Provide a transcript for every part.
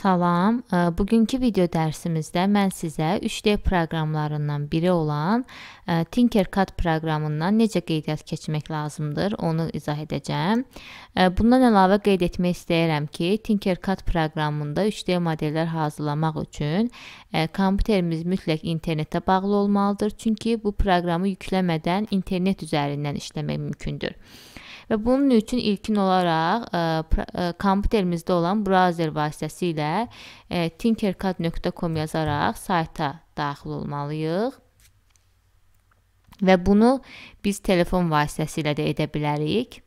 Salam, bugünkü video dərsimizdə mən sizə 3D proqramlarından biri olan e, Tinkercad proqramından necə qeydiyyat keçmək lazımdır, onu izah edəcəm. E, bundan əlavə qeyd etmək istəyirəm ki, Tinkercad proqramında 3D modellər hazırlamaq üçün e, kompüterimiz mütləq internetə bağlı olmalıdır, çünki bu proqramı yükləmədən internet üzərindən işləmək mümkündür və bunun üçün ilkin olaraq ə, e, e, kompüterimizdə olan browser vasitəsilə e, tinkercad.com yazaraq sayta daxil olmalıyıq. Və bunu biz telefon vasitəsilə də edə bilərik.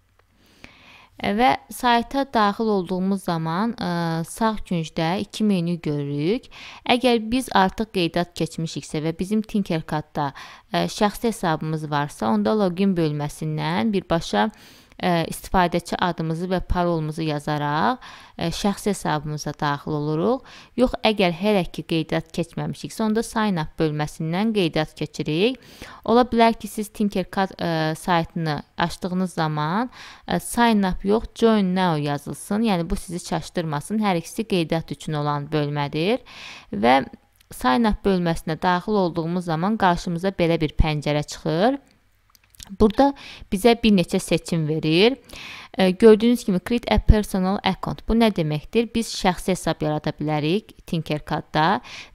Və sayta daxil olduğumuz zaman ə, sağ küncdə iki menyu görürük. Əgər biz artıq qeydat keçmişiksə və bizim Tinkercad-da şəxsi hesabımız varsa, onda login bölməsindən birbaşa ə, ə, e, istifadəçi adımızı və parolumuzu yazaraq ə, e, şəxsi hesabımıza daxil oluruq. Yox, əgər hələ ki qeydiyyat keçməmişiksə, onda sign up bölməsindən qeydiyyat keçirik. Ola bilər ki, siz Tinkercad ə, e, saytını açdığınız zaman ə, sign up yox, join now yazılsın. Yəni bu sizi çaşdırmasın. Hər ikisi qeydiyyat üçün olan bölmədir və sign up bölməsinə daxil olduğumuz zaman qarşımıza belə bir pəncərə çıxır. Burada bizə bir neçə seçim verir. E, gördüyünüz kimi create a personal account. Bu nə deməkdir? Biz şəxsi hesab yarada bilərik Tinkercad-da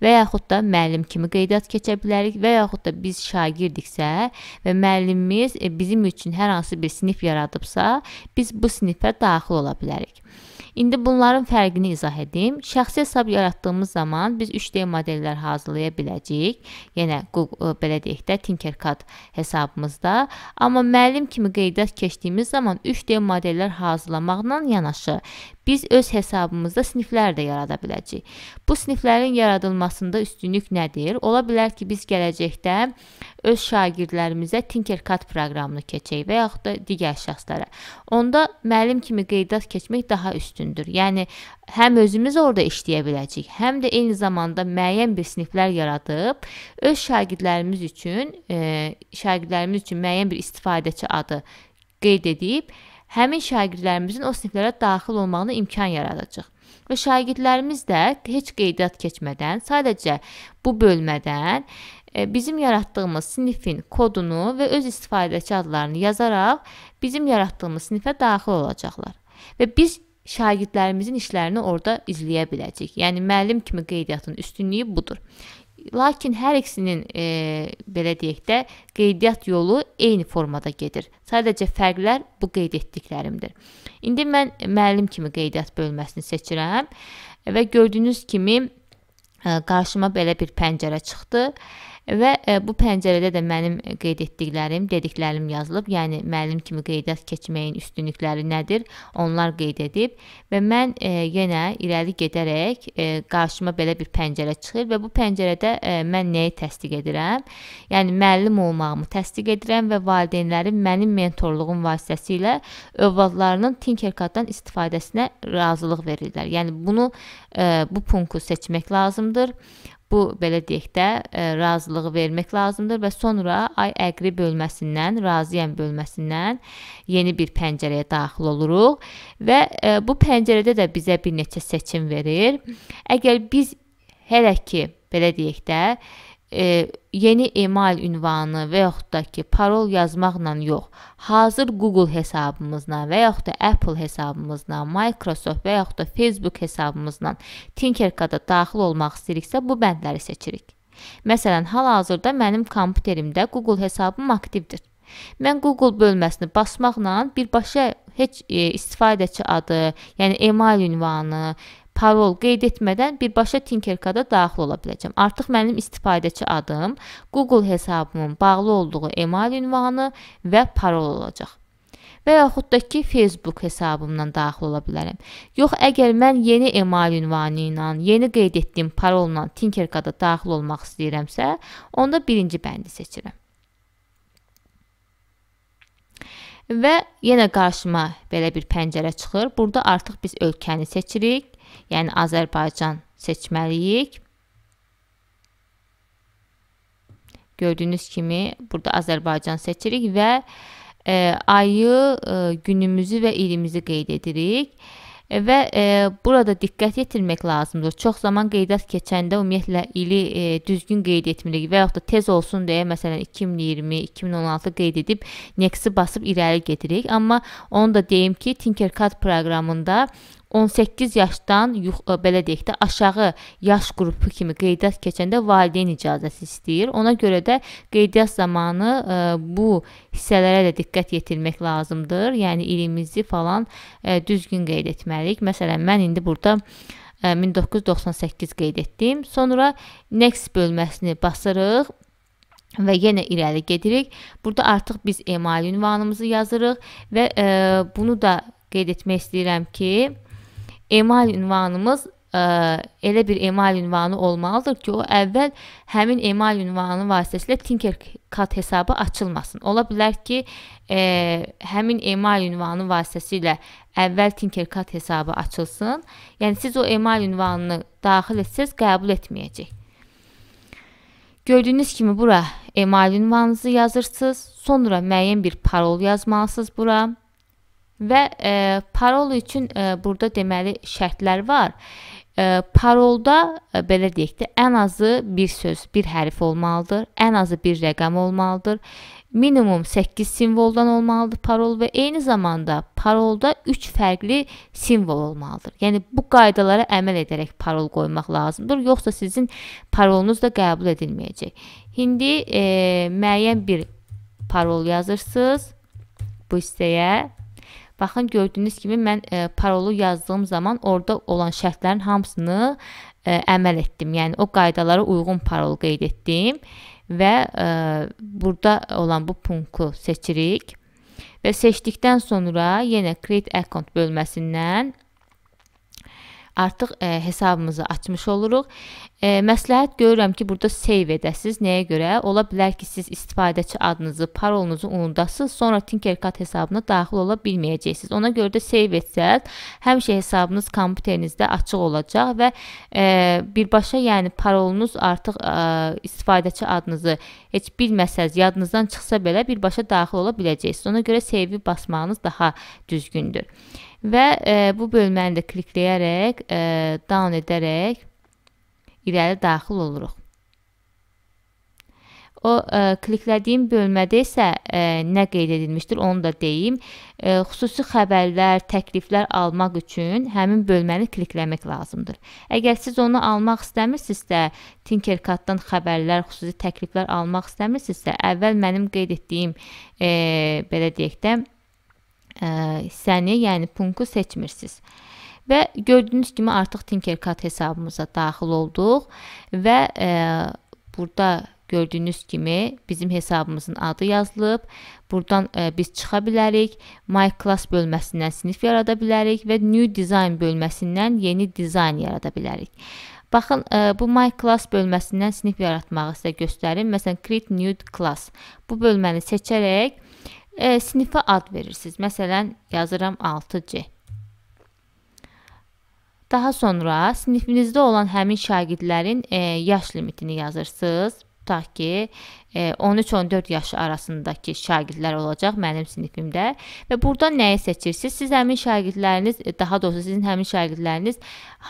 və yaxud da müəllim kimi qeydiyyat keçə bilərik və yaxud da biz şagirdiksə və müəllimimiz e, bizim üçün hər hansı bir sinif yaradıbsa, biz bu sinifə daxil ola bilərik. İndi bunların fərqini izah edim. Şəxsi hesab yaratdığımız zaman biz 3D modellər hazırlaya biləcəyik. Yenə yəni, Google, e, belə deyək də Tinkercad hesabımızda. Amma müəllim kimi qeydə keçdiyimiz zaman 3D modellər hazırlamaqla yanaşı Biz öz hesabımızda siniflər də yarada biləcəyik. Bu siniflərin yaradılmasında üstünlük nədir? Ola bilər ki, biz gələcəkdə öz şagirdlərimizə Tinkercad proqramını keçək və yaxud da digər şəxslərə. Onda müəllim kimi qeydat keçmək daha üstündür. Yəni həm özümüz orada işləyə biləcəyik, həm də eyni zamanda müəyyən bir siniflər yaradıb öz şagirdlərimiz üçün, e, şagirdlərimiz üçün müəyyən bir istifadəçi adı qeyd edib həmin şagirdlərimizin o siniflərə daxil olmağına imkan yaradacaq. Və şagirdlərimiz də heç qeydiyyat keçmədən sadəcə bu bölmədən e, bizim yaratdığımız sinifin kodunu və öz istifadəçi adlarını yazaraq bizim yaratdığımız sinifə daxil olacaqlar. Və biz şagirdlərimizin işlərini orada izləyə biləcəyik. Yəni müəllim kimi qeydiyyatın üstünlüyü budur. Lakin hər ikisinin e, belə deyək də qeydiyyat yolu eyni formada gedir. Sadəcə fərqlər bu qeyd etdiklərimdir. İndi mən müəllim kimi qeydiyyat bölməsini seçirəm və gördüyünüz kimi e, qarşıma belə bir pəncərə çıxdı. E, və e, bu pəncərədə də mənim e, qeyd etdiklərim, dediklərim yazılıb. Yəni müəllim kimi qeydiyyat keçməyin üstünlükləri nədir? Onlar qeyd edib və mən e, yenə irəli gedərək qarşıma belə bir pəncərə çıxır və bu pəncərədə mən nəyi təsdiq edirəm? Yəni müəllim olmağımı təsdiq edirəm və valideynlərin mənim mentorluğum vasitəsilə övladlarının Tinkercad-dan istifadəsinə razılıq verirlər. Yəni bunu bu punktu seçmək lazımdır bu belə deyək də ə, e, razılığı vermək lazımdır və sonra ay əqri bölməsindən, razıyam bölməsindən yeni bir pəncərəyə daxil oluruq və ə, e, bu pəncərədə də bizə bir neçə seçim verir. Əgər biz hələ ki belə deyək də e, yeni email ünvanı və yaxud da ki, parol yazmaqla yox, hazır Google hesabımızla və yaxud da Apple hesabımızla, Microsoft və yaxud da Facebook hesabımızla Tinkercad-a daxil olmaq istəyiriksə, bu bəndləri seçirik. Məsələn, hal-hazırda mənim kompüterimdə Google hesabım aktivdir. Mən Google bölməsini basmaqla birbaşa heç e, istifadəçi adı, yəni email ünvanı, parol qeyd etmədən birbaşa Tinkerkada daxil ola biləcəm. Artıq mənim istifadəçi adım, Google hesabımın bağlı olduğu email ünvanı və parol olacaq və yaxud da ki, Facebook hesabımdan daxil ola bilərəm. Yox, əgər mən yeni email ünvanı ilə, yeni qeyd etdiyim parolla Tinkerkada daxil olmaq istəyirəmsə, onda birinci bəndi seçirəm. Və yenə qarşıma belə bir pəncərə çıxır. Burada artıq biz ölkəni seçirik yəni Azərbaycan seçməliyik. Gördüyünüz kimi burada Azərbaycan seçirik və e, ayı, e, günümüzü və ilimizi qeyd edirik. E, və e, burada diqqət yetirmək lazımdır. Çox zaman qeydiyyat keçəndə ümumiyyətlə ili e, düzgün qeyd etmirik və yaxud da tez olsun deyə məsələn 2020, 2016 qeyd edib nexi basıb irəli gedirik. Amma onu da deyim ki, Tinkercad proqramında 18 yaşdan yux, e, belə deyək də aşağı yaş qrupu kimi qeydiyyat keçəndə valideyn icazəsi istəyir. Ona görə də qeydiyyat zamanı ə, e, bu hissələrə də diqqət yetirmək lazımdır. Yəni ilimizi falan ə, e, düzgün qeyd etməliyik. Məsələn, mən indi burada ə, 1998 qeyd etdim. Sonra next bölməsini basırıq və yenə irəli gedirik. Burada artıq biz email ünvanımızı yazırıq və ə, bunu da qeyd etmək istəyirəm ki, emal ünvanımız ə, e, elə bir emal ünvanı olmalıdır ki, o əvvəl həmin emal ünvanı vasitəsilə Tinkercad hesabı açılmasın. Ola bilər ki, ə, e, həmin emal ünvanı vasitəsilə əvvəl Tinkercad hesabı açılsın. Yəni siz o emal ünvanını daxil etsəz qəbul etməyəcək. Gördüyünüz kimi bura emal ünvanınızı yazırsınız, sonra müəyyən bir parol yazmalısınız bura. Və e, parol üçün e, burada deməli şərtlər var. E, parolda e, belə deyək də, ən azı bir söz, bir hərf olmalıdır, ən azı bir rəqəm olmalıdır. Minimum 8 simvoldan olmalıdır parol və eyni zamanda parolda 3 fərqli simvol olmalıdır. Yəni bu qaydalara əməl edərək parol qoymaq lazımdır, yoxsa sizin parolunuz da qəbul edilməyəcək. İndi e, müəyyən bir parol yazırsınız bu hissəyə Baxın gördüyünüz kimi mən e, parolu yazdığım zaman orada olan şərtlərin hamısını e, əməl etdim. Yəni o qaydalara uyğun parol qeyd etdim və e, burada olan bu punktu seçirik. Və seçdikdən sonra yenə create account bölməsindən artıq e, hesabımızı açmış oluruq. E, məsləhət görürəm ki, burada save edəsiz. Nəyə görə? Ola bilər ki, siz istifadəçi adınızı, parolunuzu unudasınız, sonra Tinkercad hesabına daxil ola bilməyəcəksiniz. Ona görə də save etsəz, həmişə hesabınız kompüterinizdə açıq olacaq və e, birbaşa, yəni parolunuz artıq e, istifadəçi adınızı heç bilməsəz, yadınızdan çıxsa belə birbaşa daxil ola biləcəksiniz. Ona görə save-i basmağınız daha düzgündür. Və e, bu bölməni də klikləyərək, e, down edərək irəli daxil oluruq. O e, kliklədiyim bölmədə isə e, nə qeyd edilmişdir, onu da deyim. E, xüsusi xəbərlər, təkliflər almaq üçün həmin bölməni klikləmək lazımdır. Əgər siz onu almaq istəmirsinizsə, Tinkercad-dan xəbərlər, xüsusi təkliflər almaq istəmirsinizsə, əvvəl mənim qeyd etdiyim, e, belə deyək də, hissəni, yəni punku seçmirsiniz. Və gördüyünüz kimi artıq Tinkercad hesabımıza daxil olduq və e, burada gördüyünüz kimi bizim hesabımızın adı yazılıb. Buradan e, biz çıxa bilərik, My Class bölməsindən sinif yarada bilərik və New Design bölməsindən yeni dizayn yarada bilərik. Baxın, bu My Class bölməsindən sinif yaratmağı sizə göstərim. Məsələn, Create New Class. Bu bölməni seçərək e, sinifə ad verirsiniz. Məsələn, yazıram 6C. Daha sonra sinifinizdə olan həmin şagirdlərin e, yaş limitini yazırsınız tutaq ki, 13-14 e, yaşı arasındakı şagirdlər olacaq mənim sinifimdə və burada nəyi seçirsiniz? Siz həmin şagirdləriniz, e, daha doğrusu sizin həmin şagirdləriniz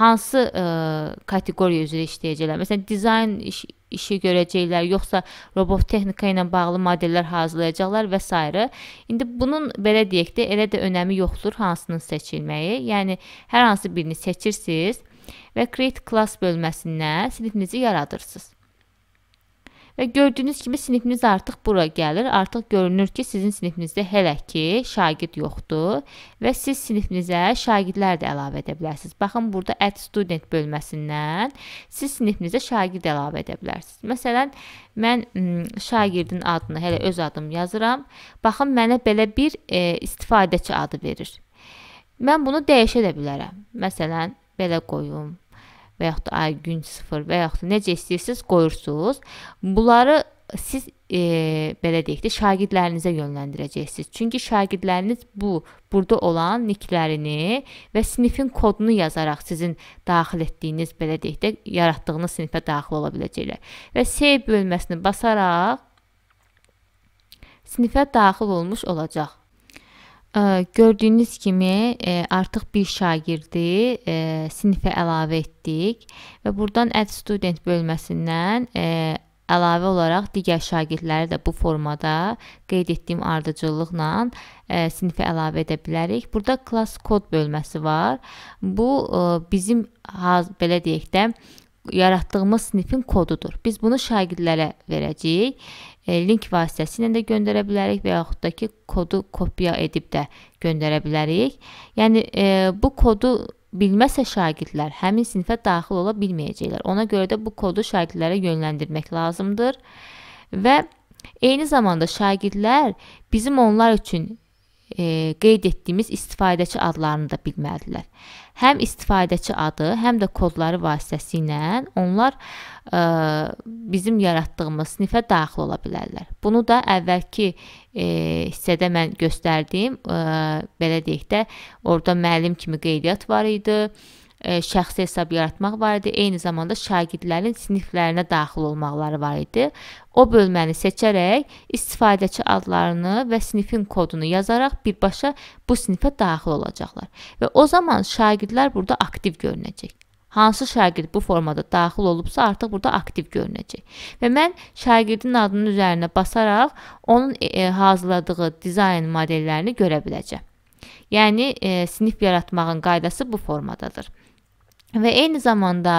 hansı ə, e, kateqoriya üzrə işləyəcəklər? Məsələn, dizayn iş, işi görəcəklər, yoxsa robot texnika ilə bağlı modellər hazırlayacaqlar və s. İndi bunun belə deyək də elə də önəmi yoxdur hansının seçilməyi. Yəni hər hansı birini seçirsiniz və create class bölməsindən sinifinizi yaradırsınız. Və gördüyünüz kimi sinifiniz artıq bura gəlir. Artıq görünür ki, sizin sinifinizdə hələ ki şagird yoxdur və siz sinifinizə şagirdlər də əlavə edə bilərsiniz. Baxın, burada add student bölməsindən siz sinifinizə şagird əlavə edə bilərsiniz. Məsələn, mən şagirdin adını hələ öz adım yazıram. Baxın, mənə belə bir e, istifadəçi adı verir. Mən bunu dəyişə də bilərəm. Məsələn, belə qoyum və yaxud da ay gün 0 və yaxud da necə istəyirsiniz qoyursunuz. Bunları siz e, belə deyək də şagirdlərinizə yönləndirəcəksiniz. Çünki şagirdləriniz bu burada olan niklərini və sinifin kodunu yazaraq sizin daxil etdiyiniz belə deyək də yaratdığınız sinifə daxil ola biləcəklər. Və save bölməsini basaraq sinifə daxil olmuş olacaq. Gördüyünüz kimi artıq bir şagirdi sinifə əlavə etdik və burdan Add Student bölməsindən əlavə olaraq digər şagirdləri də bu formada qeyd etdiyim ardıcıllıqla sinifə əlavə edə bilərik. Burada Class Code bölməsi var. Bu bizim belə deyək də yaratdığımız sinifin kodudur. Biz bunu şagirdlərə verəcəyik. E, link vasitəsilə də göndərə bilərik və yaxud da ki, kodu kopya edib də göndərə bilərik. Yəni e, bu kodu bilməsə şagirdlər həmin sinifə daxil ola bilməyəcəklər. Ona görə də bu kodu şagirdlərə yönləndirmək lazımdır. Və eyni zamanda şagirdlər bizim onlar üçün e, qeyd etdiyimiz istifadəçi adlarını da bilməlidirlər. Həm istifadəçi adı, həm də kodları vasitəsilə onlar e, bizim yaratdığımız sinifə daxil ola bilərlər. Bunu da əvvəlki e, hissədə mən göstərdiyim, e, belə deyək də, orada müəllim kimi qeydiyyat var idi şəxsi hesab yaratmaq var idi. Eyni zamanda şagirdlərin siniflərinə daxil olmaqları var idi. O bölməni seçərək istifadəçi adlarını və sinifin kodunu yazaraq birbaşa bu sinifə daxil olacaqlar. Və o zaman şagirdlər burada aktiv görünəcək. Hansı şagird bu formada daxil olubsa, artıq burada aktiv görünəcək. Və mən şagirdin adının üzərinə basaraq onun hazırladığı dizayn modellərini görə biləcəm. Yəni e, sinif yaratmağın qaydası bu formadadır. Və eyni zamanda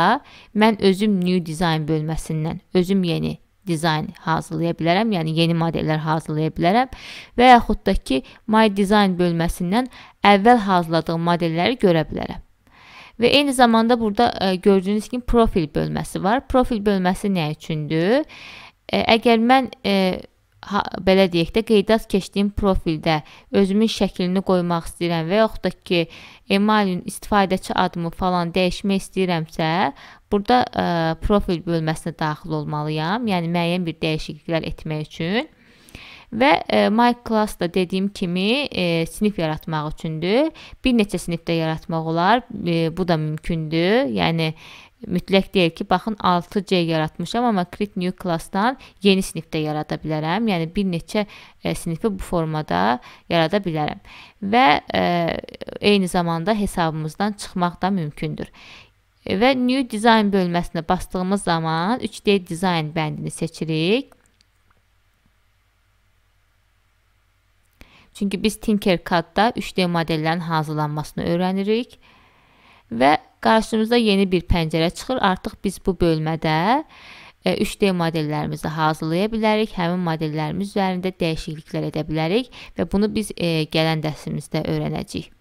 mən özüm new design bölməsindən özüm yeni dizayn hazırlaya bilərəm, yəni yeni modellər hazırlaya bilərəm və yaxud da ki, my design bölməsindən əvvəl hazırladığım modelləri görə bilərəm. Və eyni zamanda burada ə, e, gördüyünüz kimi profil bölməsi var. Profil bölməsi nə üçündür? Ə, e, əgər mən ə, e, ha, belə deyək də qeydat keçdiyim profildə özümün şəklini qoymaq istəyirəm və yaxud da ki, emailin istifadəçi adımı falan dəyişmək istəyirəmsə, burada ə, e, profil bölməsinə daxil olmalıyam, yəni müəyyən bir dəyişikliklər etmək üçün. Və e, my class da dediyim kimi e, sinif yaratmaq üçündür. Bir neçə sinifdə yaratmaq olar. E, bu da mümkündür. Yəni mütləq deyir ki, baxın 6C yaratmışam, amma create new classdan yeni sinifdə yarada bilərəm. Yəni bir neçə e, sinifi bu formada yarada bilərəm. Və e, eyni zamanda hesabımızdan çıxmaq da mümkündür. Və new design bölməsinə bastığımız zaman 3D design bəndini seçirik. Çünki biz Tinkercad-da 3D modellərin hazırlanmasını öyrənirik və qarşımıza yeni bir pəncərə çıxır. Artıq biz bu bölmədə 3D e, modellərimizi hazırlaya bilərik, həmin modellərimiz üzərində dəyişikliklər edə bilərik və bunu biz e, gələn dərsimizdə öyrənəcəyik.